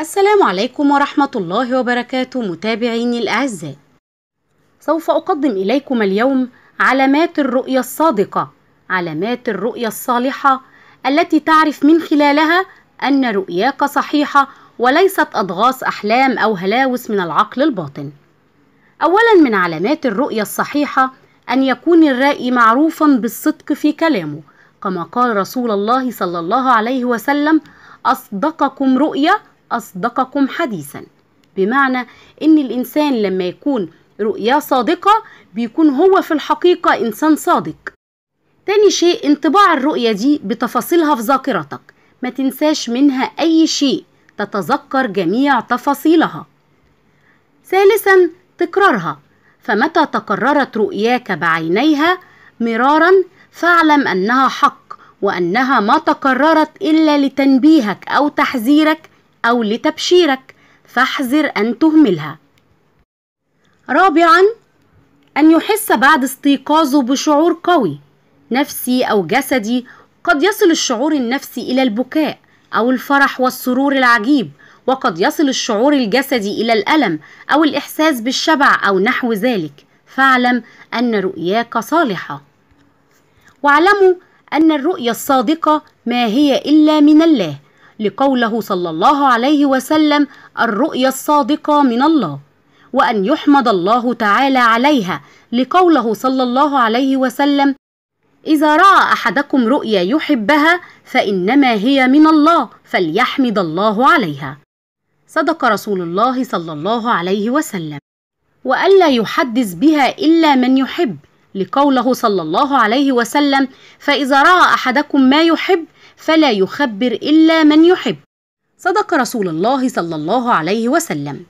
السلام عليكم ورحمة الله وبركاته متابعيني الأعزاء سوف أقدم إليكم اليوم علامات الرؤية الصادقة علامات الرؤية الصالحة التي تعرف من خلالها أن رؤياك صحيحة وليست أضغاص أحلام أو هلاوس من العقل الباطن أولا من علامات الرؤية الصحيحة أن يكون الرائي معروفا بالصدق في كلامه كما قال رسول الله صلى الله عليه وسلم أصدقكم رؤية أصدقكم حديثا بمعنى إن الإنسان لما يكون رؤيا صادقة بيكون هو في الحقيقة إنسان صادق تاني شيء انطباع الرؤية دي بتفاصيلها في ذاكرتك ما تنساش منها أي شيء تتذكر جميع تفاصيلها ثالثا تكرارها فمتى تكررت رؤياك بعينيها مرارا فاعلم أنها حق وأنها ما تكررت إلا لتنبيهك أو تحذيرك أو لتبشيرك فاحذر أن تهملها رابعا أن يحس بعد استيقاظه بشعور قوي نفسي أو جسدي قد يصل الشعور النفسي إلى البكاء أو الفرح والسرور العجيب وقد يصل الشعور الجسدي إلى الألم أو الإحساس بالشبع أو نحو ذلك فاعلم أن رؤياك صالحة واعلموا أن الرؤية الصادقة ما هي إلا من الله لقوله صلى الله عليه وسلم الرؤيا الصادقة من الله وأن يحمد الله تعالى عليها لقوله صلى الله عليه وسلم إذا رأى أحدكم رؤيا يحبها فإنما هي من الله فليحمد الله عليها صدق رسول الله صلى الله عليه وسلم وألا يحدث بها إلا من يحب لقوله صلى الله عليه وسلم فإذا رأى أحدكم ما يحب فلا يخبر إلا من يحب صدق رسول الله صلى الله عليه وسلم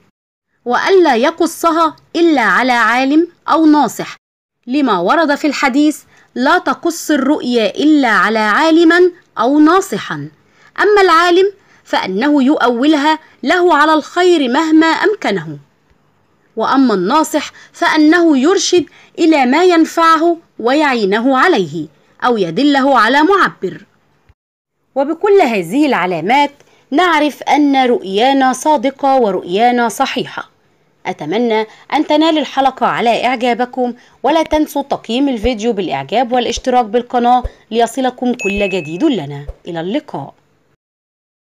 وألا يقصها إلا على عالم أو ناصح لما ورد في الحديث لا تقص الرؤيا إلا على عالما أو ناصحا أما العالم فأنه يؤولها له على الخير مهما أمكنه وأما الناصح فأنه يرشد إلى ما ينفعه ويعينه عليه أو يدله على معبر وبكل هذه العلامات نعرف أن رؤيانا صادقة ورؤيانا صحيحة أتمنى أن تنال الحلقة على إعجابكم ولا تنسوا تقييم الفيديو بالإعجاب والاشتراك بالقناة ليصلكم كل جديد لنا إلى اللقاء